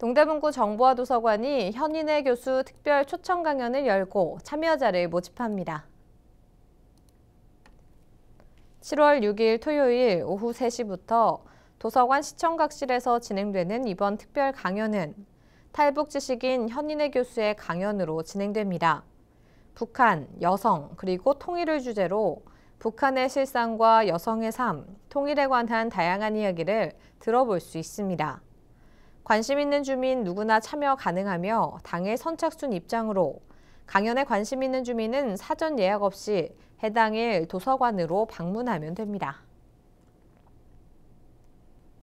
동대문구 정보화 도서관이 현인의 교수 특별 초청 강연을 열고 참여자를 모집합니다. 7월 6일 토요일 오후 3시부터 도서관 시청각실에서 진행되는 이번 특별 강연은 탈북 지식인 현인의 교수의 강연으로 진행됩니다. 북한, 여성, 그리고 통일을 주제로 북한의 실상과 여성의 삶, 통일에 관한 다양한 이야기를 들어볼 수 있습니다. 관심 있는 주민 누구나 참여 가능하며 당의 선착순 입장으로 강연에 관심 있는 주민은 사전 예약 없이 해당일 도서관으로 방문하면 됩니다.